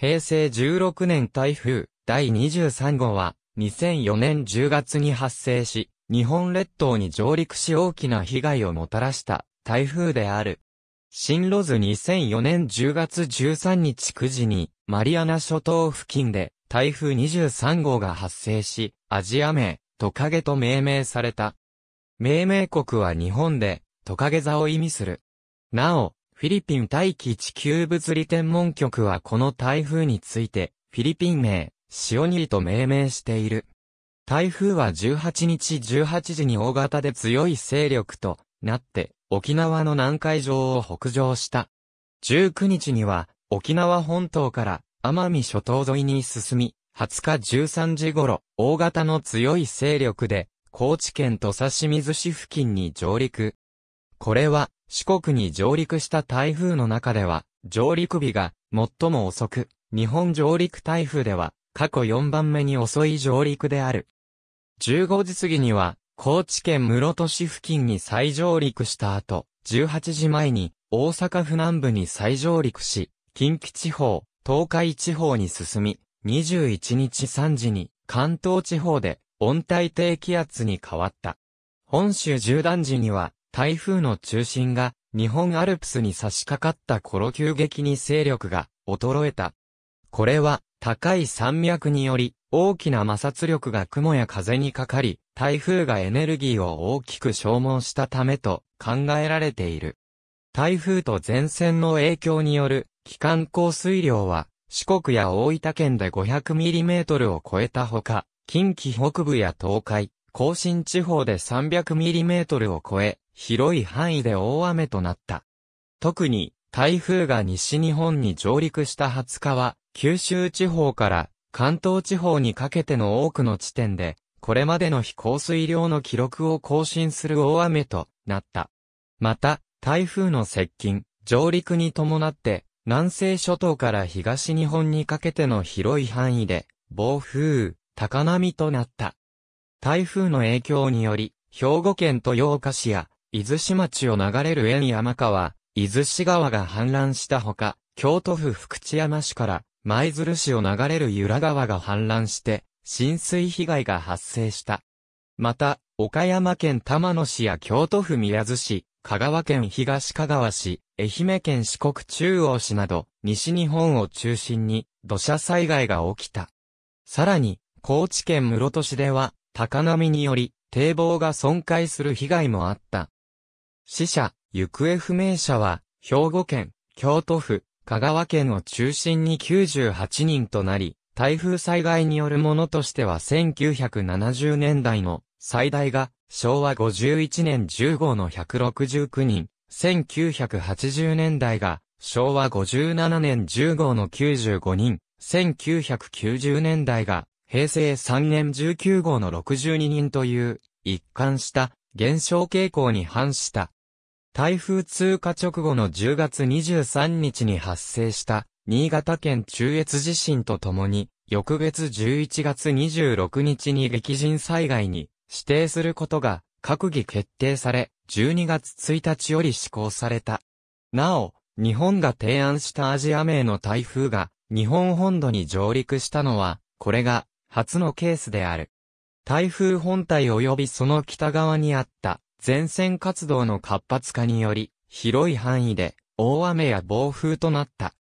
平成16年台風第23号は2004年10月に発生し、日本列島に上陸し大きな被害をもたらした台風である。進路図2004年10月13日9時にマリアナ諸島付近で台風23号が発生し、アジア名、トカゲと命名された。命名国は日本でトカゲ座を意味する。なお、フィリピン大気地球物理天文局はこの台風について、フィリピン名、シオニーと命名している。台風は18日18時に大型で強い勢力となって、沖縄の南海上を北上した。19日には、沖縄本島から奄美諸島沿いに進み、20日13時頃、大型の強い勢力で、高知県土佐清水市付近に上陸。これは、四国に上陸した台風の中では、上陸日が最も遅く、日本上陸台風では過去4番目に遅い上陸である。15時過ぎには、高知県室戸市付近に再上陸した後、18時前に大阪府南部に再上陸し、近畿地方、東海地方に進み、21日3時に関東地方で温帯低気圧に変わった。本州縦断時には台風の中心が日本アルプスに差し掛かった頃急激に勢力が衰えた。これは高い山脈により大きな摩擦力が雲や風にかかり、台風がエネルギーを大きく消耗したためと考えられている。台風と前線の影響による機関降水量は四国や大分県で 500mm を超えたほか、近畿北部や東海、甲信地方で 300mm を超え、広い範囲で大雨となった。特に、台風が西日本に上陸した20日は、九州地方から関東地方にかけての多くの地点で、これまでの非降水量の記録を更新する大雨となった。また、台風の接近、上陸に伴って、南西諸島から東日本にかけての広い範囲で、暴風、高波となった。台風の影響により、兵庫県豊岡市や伊豆市町を流れる縁山川、伊豆市川が氾濫したほか、京都府福知山市から舞鶴市を流れる由良川が氾濫して、浸水被害が発生した。また、岡山県玉野市や京都府宮津市、香川県東香川市、愛媛県四国中央市など、西日本を中心に土砂災害が起きた。さらに、高知県室戸市では、高波により、堤防が損壊する被害もあった。死者、行方不明者は、兵庫県、京都府、香川県を中心に98人となり、台風災害によるものとしては1970年代の最大が昭和51年10号の169人、1980年代が昭和57年10号の95人、1990年代が平成3年19号の62人という一貫した減少傾向に反した台風通過直後の10月23日に発生した新潟県中越地震とともに、翌月11月26日に激甚災害に指定することが閣議決定され、12月1日より施行された。なお、日本が提案したアジア名の台風が日本本土に上陸したのは、これが初のケースである。台風本体及びその北側にあった前線活動の活発化により、広い範囲で大雨や暴風となった。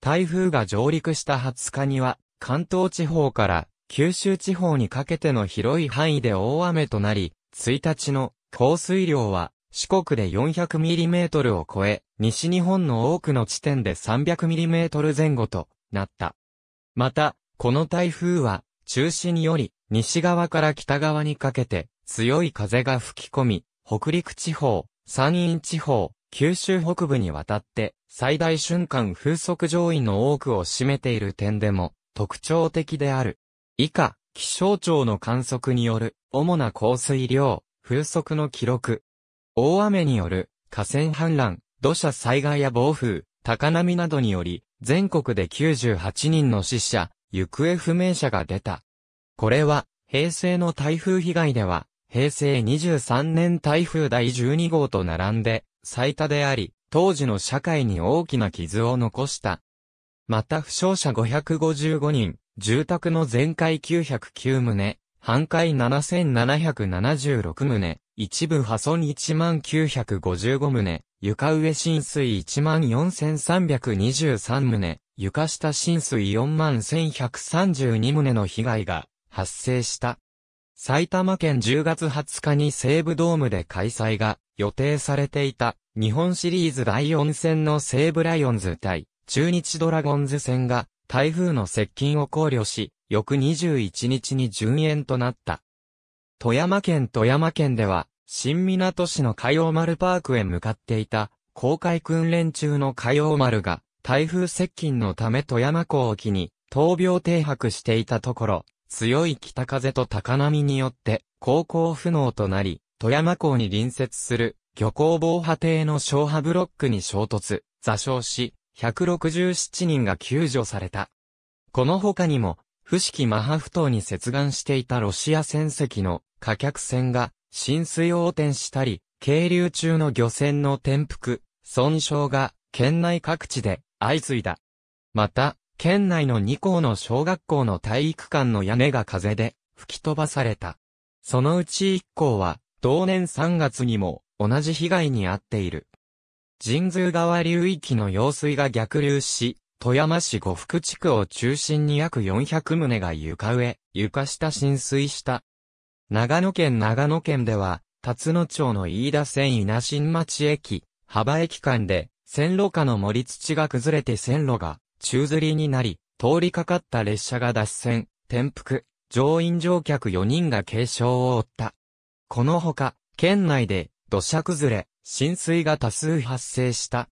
台風が上陸した20日には、関東地方から九州地方にかけての広い範囲で大雨となり、1日の降水量は四国で 400mm を超え、西日本の多くの地点で 300mm 前後となった。また、この台風は中心より西側から北側にかけて強い風が吹き込み、北陸地方、山陰地方、九州北部にわたって、最大瞬間風速上位の多くを占めている点でも、特徴的である。以下、気象庁の観測による、主な降水量、風速の記録。大雨による、河川氾濫、土砂災害や暴風、高波などにより、全国で98人の死者、行方不明者が出た。これは、平成の台風被害では、平成23年台風第12号と並んで最多であり、当時の社会に大きな傷を残した。また負傷者555人、住宅の全壊909棟、半壊7776棟、一部破損1955棟、床上浸水14323棟、床下浸水41132棟の被害が発生した。埼玉県10月20日に西武ドームで開催が予定されていた日本シリーズ第4戦の西武ライオンズ対中日ドラゴンズ戦が台風の接近を考慮し、翌21日に順延となった。富山県富山県では、新港市の海洋丸パークへ向かっていた公開訓練中の海洋丸が台風接近のため富山港沖に闘病停泊していたところ、強い北風と高波によって航行不能となり、富山港に隣接する漁港防波堤の小波ブロックに衝突、座礁し、167人が救助された。この他にも、伏木マハフ島に接岸していたロシア船籍の貨客船が浸水横転したり、渓流中の漁船の転覆、損傷が県内各地で相次いだ。また、県内の2校の小学校の体育館の屋根が風で吹き飛ばされた。そのうち1校は、同年3月にも同じ被害に遭っている。神通川流域の用水が逆流し、富山市五福地区を中心に約400棟が床上、床下浸水した。長野県長野県では、辰野町の飯田線稲新町駅、幅駅間で、線路下の森土が崩れて線路が宙吊りになり、通りかかった列車が脱線、転覆、乗員乗客4人が軽傷を負った。このほか、県内で土砂崩れ、浸水が多数発生した。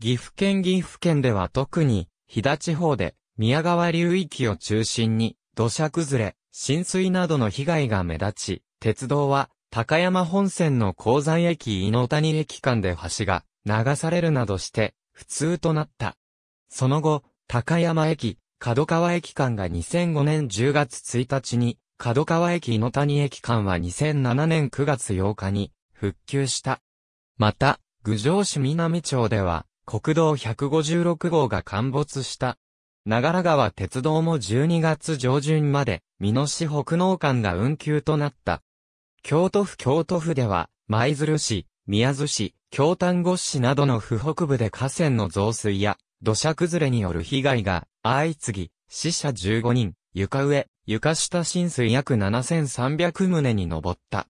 岐阜県岐阜県では特に、飛騨地方で宮川流域を中心に土砂崩れ、浸水などの被害が目立ち、鉄道は高山本線の鉱山駅井の谷駅間で橋が流されるなどして普通となった。その後、高山駅、角川駅間が2005年10月1日に、角川駅井野谷駅間は2007年9月8日に復旧した。また、郡上市南町では、国道156号が陥没した。長良川鉄道も12月上旬まで、美濃市北農間が運休となった。京都府京都府では、舞鶴市、宮津市、京丹後市などの府北部で河川の増水や土砂崩れによる被害が相次ぎ、死者15人、床上、床下浸水約7300棟に上った。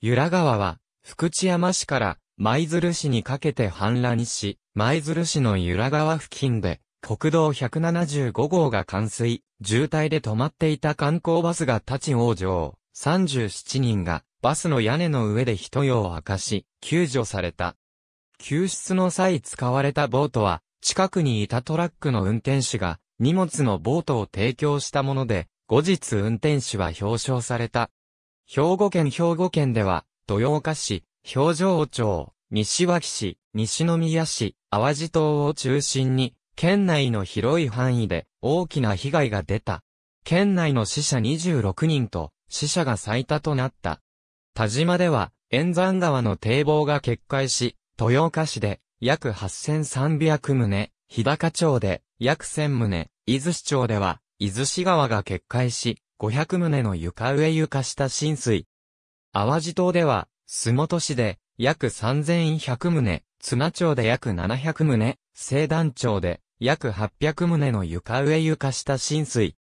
由良川は、福知山市から舞鶴市にかけて氾濫し、舞鶴市の由良川付近で、国道175号が冠水、渋滞で止まっていた観光バスが立ち往生、37人がバスの屋根の上で人用を明かし、救助された。救出の際使われたボートは、近くにいたトラックの運転手が荷物のボートを提供したもので、後日運転手は表彰された。兵庫県兵庫県では、豊岡市、表情町、西脇市、西宮市、淡路島を中心に、県内の広い範囲で大きな被害が出た。県内の死者26人と死者が最多となった。田島では、沿山川の堤防が決壊し、豊岡市で約8300棟、日高町で約1000棟、伊豆市町では、伊豆市川が決壊し、500棟の床上床下浸水。淡路島では、洲本市で約3100棟、津田町で約700棟、西団町で約800棟の床上床下浸水。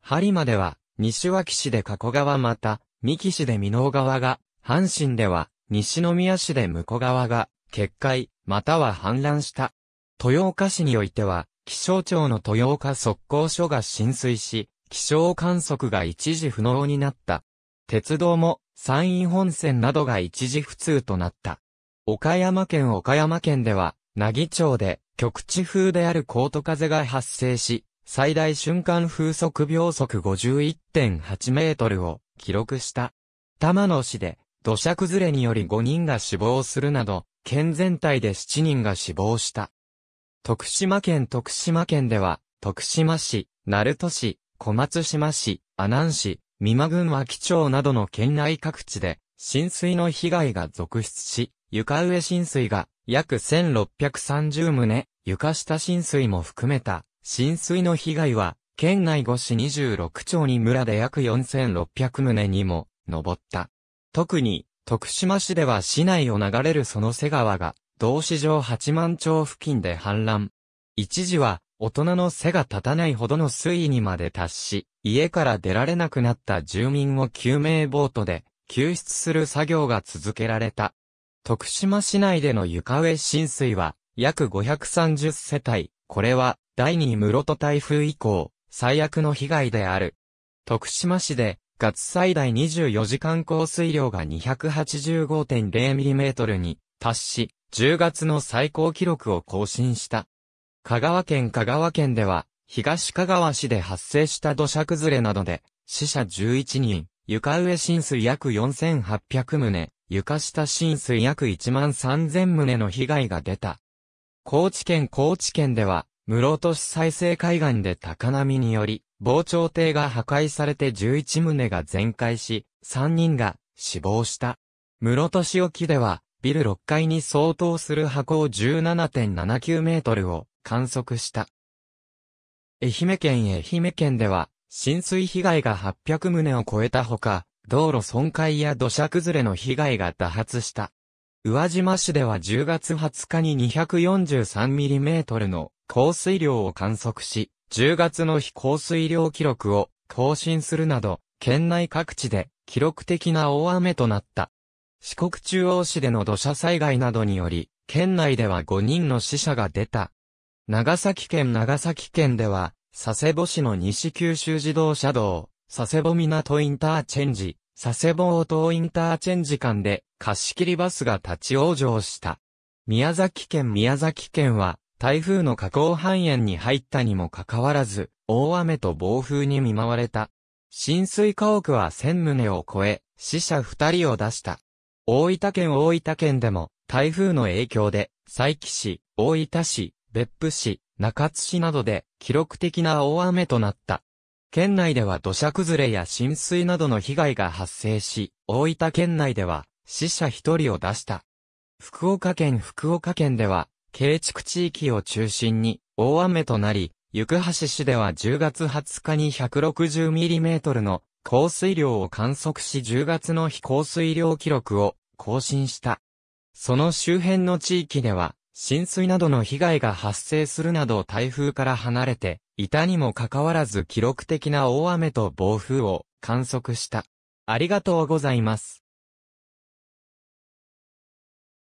播磨では、西脇市で加古川また、三木市で美濃川が、阪神では、西宮市で向こ川が、決壊、または氾濫した。豊岡市においては、気象庁の豊岡速攻所が浸水し、気象観測が一時不能になった。鉄道も山陰本線などが一時不通となった。岡山県岡山県では、奈義町で局地風であるコート風が発生し、最大瞬間風速秒速51.8メートルを記録した。玉野市で土砂崩れにより5人が死亡するなど、県全体で7人が死亡した。徳島県徳島県では、徳島市、鳴門市、小松島市、阿南市、美馬郡和木町などの県内各地で、浸水の被害が続出し、床上浸水が約1630棟、床下浸水も含めた浸水の被害は、県内5市26町に村で約4600棟にも上った。特に徳島市では市内を流れるその瀬川が、同市上八万町付近で氾濫。一時は、大人の背が立たないほどの水位にまで達し、家から出られなくなった住民を救命ボートで救出する作業が続けられた。徳島市内での床上浸水は約530世帯、これは第二室戸台風以降、最悪の被害である。徳島市で月最大24時間降水量が 285.0mm に達し、10月の最高記録を更新した。香川県香川県では、東香川市で発生した土砂崩れなどで、死者11人、床上浸水約4800棟、床下浸水約1万3000棟の被害が出た。高知県高知県では、室戸市再生海岸で高波により、防潮堤が破壊されて11棟が全壊し、3人が死亡した。室戸市沖では、ビル6階に相当する箱を17.79メートルを観測した。愛媛県愛媛県では、浸水被害が800棟を超えたほか、道路損壊や土砂崩れの被害が多発した。宇和島市では10月20日に2 4 3トルの降水量を観測し、10月の非降水量記録を更新するなど、県内各地で記録的な大雨となった。四国中央市での土砂災害などにより、県内では5人の死者が出た。長崎県長崎県では、佐世保市の西九州自動車道、佐世保港インターチェンジ、佐世保大島インターチェンジ間で貸し切りバスが立ち往生した。宮崎県宮崎県は、台風の河口半円に入ったにもかかわらず、大雨と暴風に見舞われた。浸水家屋は1000棟を超え、死者2人を出した。大分県大分県でも、台風の影響で、佐伯市、大分市、別府市、中津市などで、記録的な大雨となった。県内では土砂崩れや浸水などの被害が発生し、大分県内では死者1人を出した。福岡県福岡県では建築地域を中心に大雨となり、行橋市では10月20日に1 6 0トルの降水量を観測し10月の非降水量記録を更新した。その周辺の地域では、浸水などの被害が発生するなど台風から離れて、いたにもかかわらず記録的な大雨と暴風を観測した。ありがとうございます。